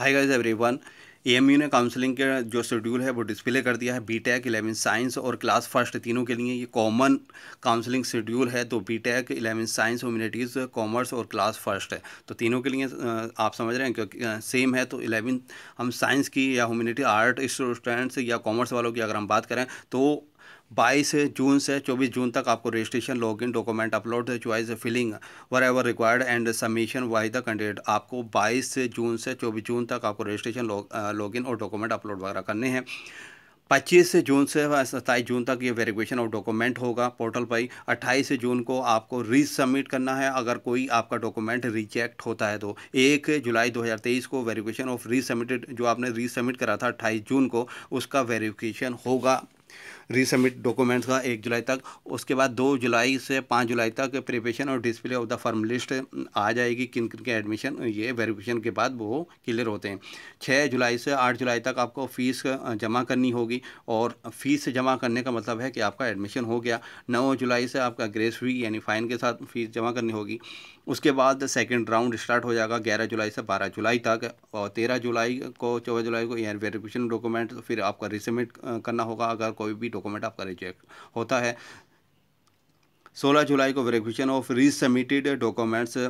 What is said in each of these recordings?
हाय guys everyone AMU ने counselling के जो शेड्यूल है वो डिस्प्ले कर दिया है बी टेक इलेवन साइंस और क्लास फर्स्ट तीनों के लिए ये कॉमन काउंसलिंग शेड्यूल है तो B tech eleven science humanities commerce और क्लास फर्स्ट है तो तीनों के लिए आप समझ रहे हैं क्योंकि सेम है तो इलेवन हम साइंस की या ह्यूमिनिटी आर्ट स्टूडेंट्स या कॉमर्स वालों की अगर हम बात करें तो बाईस जून से चौबीस जून तक आपको registration login document upload choice filling wherever required and submission by the candidate आपको बाईस जून से चौबीस जून तक आपको रजिस्ट्रेशन लॉगिन और डॉक्यूमेंट अपलोड वगैरह करने हैं पच्चीस जून से सत्ताईस जून तक ये वेरिफिकेशन ऑफ डॉक्यूमेंट होगा पोर्टल पर ही अट्ठाईस जून को आपको रीसबमिट करना है अगर कोई आपका डॉक्यूमेंट रिजेक्ट होता है तो एक जुलाई 2023 को वेरिफिकेशन ऑफ रीसबमिटेड जो आपने रीसबमिट करा था अट्ठाईस जून को उसका वेरिफिकेशन होगा रीसबमिट डॉक्यूमेंट्स का एक जुलाई तक उसके बाद दो जुलाई से पाँच जुलाई तक प्रिपरेशन और display of the form list आ जाएगी किन किन के एडमिशन ये वेरिफिकेशन के बाद वो क्लियर होते हैं छः जुलाई से आठ जुलाई तक आपको फ़ीस जमा करनी होगी और फ़ीस जमा करने का मतलब है कि आपका एडमिशन हो गया नौ जुलाई से आपका ग्रेस फी यानी फ़ाइन के साथ फ़ीस जमा करनी होगी उसके बाद सेकेंड राउंड स्टार्ट हो जाएगा ग्यारह जुलाई से बारह जुलाई तक और तेरह जुलाई को चौदह जुलाई को यानी वेरिफिकेशन डॉक्यूमेंट फिर आपका रिसमिट करना होगा अगर कोई भी डॉक्यूमेंट आपका रिजेक्ट होता है सोलह जुलाई को वेरिफिकेशन ऑफ रीसबमिटेड डॉक्यूमेंट्स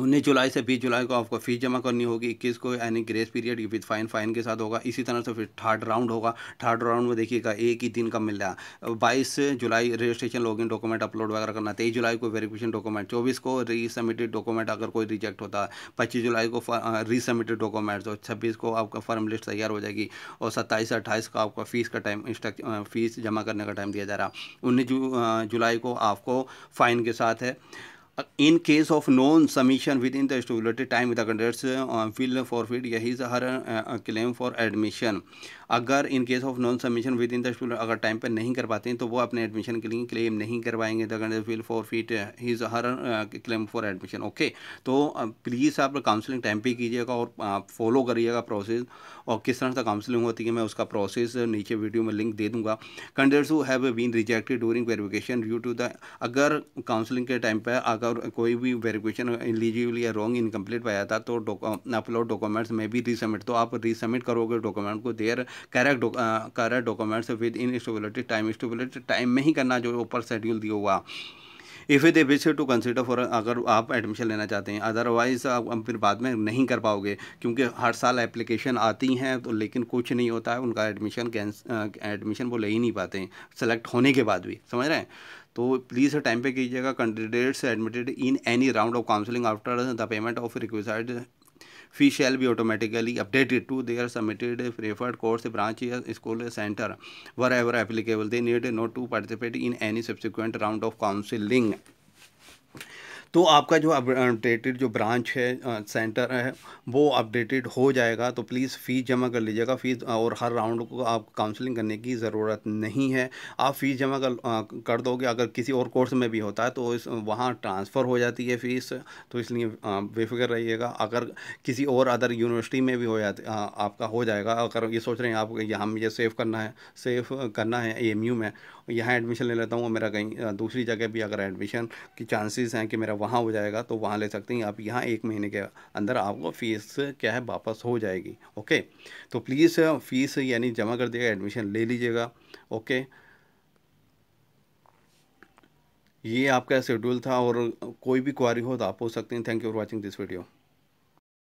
उन्नीस जुलाई से बीस जुलाई को आपको फीस जमा करनी होगी इक्कीस को यानी grace period with fine fine के साथ होगा इसी तरह से फिर थर्ड राउंड होगा थर्ड राउंड में देखिएगा एक ही दिन का मिल रहा है बाईस जुलाई रजिस्ट्रेशन लॉगिन डॉक्यूमेंट अपलोड वगैरह करना तेईस जुलाई को वेरिफिकेशन डॉक्यूमेंट चौबीस को रीसबमिटेड डॉक्यूमेंट अगर कोई रिजेक्ट होता है पच्चीस जुलाई को रीसबमिटेड डॉक्यूमेंट्स और छब्बीस को आपका फॉर्म लिस्ट तैयार हो जाएगी और सत्ताईस अट्ठाईस को आपका फीस का टाइम फीस जमा करने का टाइम दिया जा रहा है उन्नीस जुलाई को आपको फाइन के साथ है in case of non submission within the time time candidates uh, will forfeit his her her claim for admission अगर in case of non submission within the student अगर टाइम पर नहीं कर पाते हैं तो वो अपने एडमिशन के लिए क्लेम नहीं करवाएंगे the candidate will forfeit his her claim for admission okay तो प्लीज़ uh, uh, तो, uh, आप काउंसलिंग टाइम पर कीजिएगा और फॉलो करिएगा प्रोसेस और किस तरह से काउंसलिंग होती है मैं उसका प्रोसेस नीचे वीडियो में लिंक दे दूंगा candidates who have been rejected during verification due to the अगर काउंसलिंग के टाइम पर अगर कोई भी वेरिफिकेशन एलिजिबल या रॉन्ग इनकम्प्लीट पाया था तो अपलोड डॉक्यूमेंट्स में भी रिसबमिट तो आप रिसबमिट करोगे डॉक्यूमेंट को their correct correct documents within stipulated time stipulated time में ही करना जो ऊपर शेड्यूल दिया हुआ if it ability to consider for अगर आप एडमिशन लेना चाहते हैं अदरवाइज़ आप फिर बाद में नहीं कर पाओगे क्योंकि हर साल एप्लीकेशन आती हैं तो लेकिन कुछ नहीं होता है उनका एडमिशन कैंस एडमिशन वो ले ही नहीं पाते हैं सेलेक्ट होने के बाद भी समझ रहे हैं तो प्लीज़ टाइम पे कीजिएगा candidates admitted in any round of counselling after the payment of request Fee shall be automatically updated to their submitted preferred course, branch, school, center, wherever applicable. They need not to participate in any subsequent round of counseling. तो आपका जो updated जो branch है centre है वो updated हो जाएगा तो प्लीज़ फ़ीस जमा कर लीजिएगा फ़ीस और हर राउंड को आप काउंसलिंग करने की ज़रूरत नहीं है आप फ़ीस जमा कर, कर दोगे अगर किसी और कोर्स में भी होता है तो इस वहाँ ट्रांसफ़र हो जाती है फ़ीस तो इसलिए बेफिक्र रहिएगा अगर किसी और अदर यूनिवर्सिटी में भी हो जाती आपका हो जाएगा अगर ये सोच रहे हैं आप यहाँ मुझे सेव करना है सेव करना है ए में यहाँ एडमिशन ले लेता हूँ मेरा कहीं दूसरी जगह भी अगर एडमिशन की चांसेस हैं कि मेरा वहाँ हो जाएगा तो वहाँ ले सकते हैं आप यहाँ एक महीने के अंदर आपको फ़ीस क्या है वापस हो जाएगी ओके तो प्लीज़ फ़ीस यानी जमा कर दिएगा एडमिशन ले लीजिएगा ओके ये आपका शेड्यूल था और कोई भी क्वारी हो तो आप पूछ सकते हैं thank you for watching this video